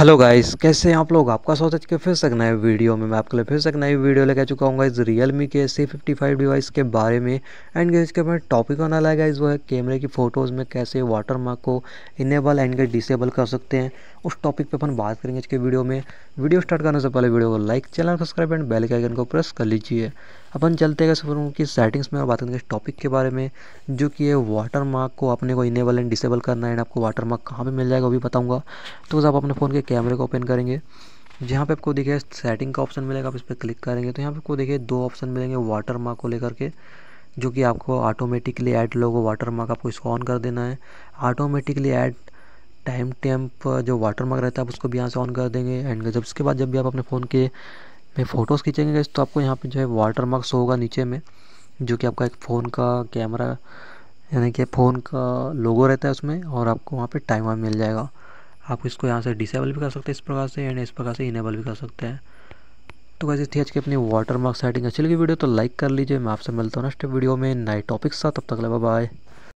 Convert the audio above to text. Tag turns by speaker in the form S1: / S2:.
S1: hello guys कैसे हैं आप लोग आपका स्वागत है फिर से एक नए वीडियो में मैं आपके लिए फिर से एक नई वीडियो लेकर चुका हूँ इस रियल मी के सी फिफ्टी फाइव डिवाइस के बारे में एंड गाइज के मैं टॉपिक होना लगा इस वो है कैमरे की फ़ोटोज़ में कैसे वाटर मार्क को इनेबल एंड के डिसेबल कर सकते हैं उस टॉपिक पर अपन बात करेंगे आज के वीडियो में वीडियो स्टार्ट करने से पहले वीडियो को like channel subscribe and bell के आइकन को प्रेस कर लीजिए अपन चलते हैं सुपर की सेटिंग्स में और बात करेंगे इस टॉपिक के बारे में जो कि है वाटर मार्क को अपने को इनेबल एंड डिसेबल करना है एंड आपको वाटर मार्क कहाँ पर मिल जाएगा वो भी बताऊँगा तो आप अपने फ़ोन के कैमरे को ओपन करेंगे जहाँ पे आपको देखिए सेटिंग का ऑप्शन मिलेगा आप इस पर क्लिक करेंगे तो यहाँ पे आपको देखिए दो ऑप्शन मिलेंगे वाटर मार्क को लेकर के जो कि आपको automatically add logo watermark आपको इसको ऑन कर देना है ऑटोमेटिकली ऐड टाइम टेम्प जो वाटर मार्क रहता है आप उसको भी यहाँ से ऑन कर देंगे एंड जब उसके बाद जब भी आप अपने फ़ोन के में फ़ोटोज़ खींचेंगे तो आपको यहाँ पे जो है वाटर मार्क शो होगा नीचे में जो कि आपका एक फ़ोन का कैमरा यानी कि फ़ोन का लोगो रहता है उसमें और आपको वहाँ पे वाइम मिल जाएगा आप इसको यहाँ से डिसेबल भी कर सकते हैं इस प्रकार से एंड इस प्रकार से इनेबल भी कर सकते हैं तो वैसे थी आज की अपनी वाटर मार्क सेटिंग अच्छी लगी वीडियो तो लाइक कर लीजिए मैं आपसे मिलता हूँ नेक्स्ट वीडियो में नए टॉपिक्स साथ तब तक ले बाय